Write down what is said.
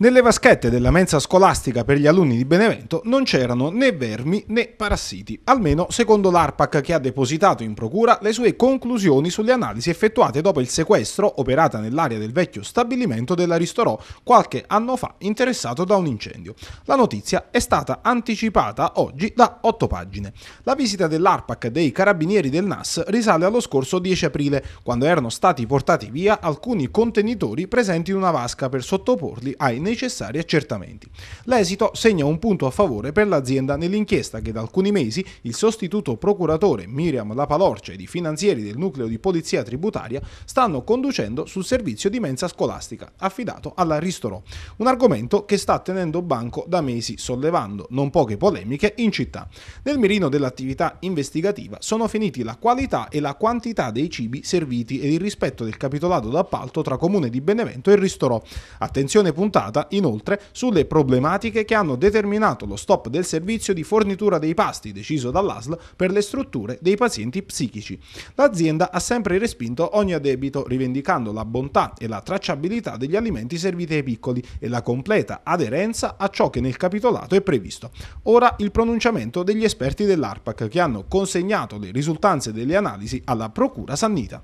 Nelle vaschette della mensa scolastica per gli alunni di Benevento non c'erano né vermi né parassiti, almeno secondo l'ARPAC che ha depositato in procura le sue conclusioni sulle analisi effettuate dopo il sequestro operata nell'area del vecchio stabilimento della Ristorò qualche anno fa interessato da un incendio. La notizia è stata anticipata oggi da 8 pagine. La visita dell'ARPAC dei carabinieri del NAS risale allo scorso 10 aprile, quando erano stati portati via alcuni contenitori presenti in una vasca per sottoporli ai necessari accertamenti. L'esito segna un punto a favore per l'azienda nell'inchiesta che da alcuni mesi il sostituto procuratore Miriam Lapalorce ed i finanzieri del nucleo di polizia tributaria stanno conducendo sul servizio di mensa scolastica affidato alla Ristorò, un argomento che sta tenendo banco da mesi sollevando non poche polemiche in città. Nel mirino dell'attività investigativa sono finiti la qualità e la quantità dei cibi serviti ed il rispetto del capitolato d'appalto tra Comune di Benevento e Ristorò. Attenzione puntata tenuta inoltre sulle problematiche che hanno determinato lo stop del servizio di fornitura dei pasti deciso dall'ASL per le strutture dei pazienti psichici. L'azienda ha sempre respinto ogni addebito rivendicando la bontà e la tracciabilità degli alimenti serviti ai piccoli e la completa aderenza a ciò che nel capitolato è previsto. Ora il pronunciamento degli esperti dell'ARPAC che hanno consegnato le risultanze delle analisi alla Procura Sannita.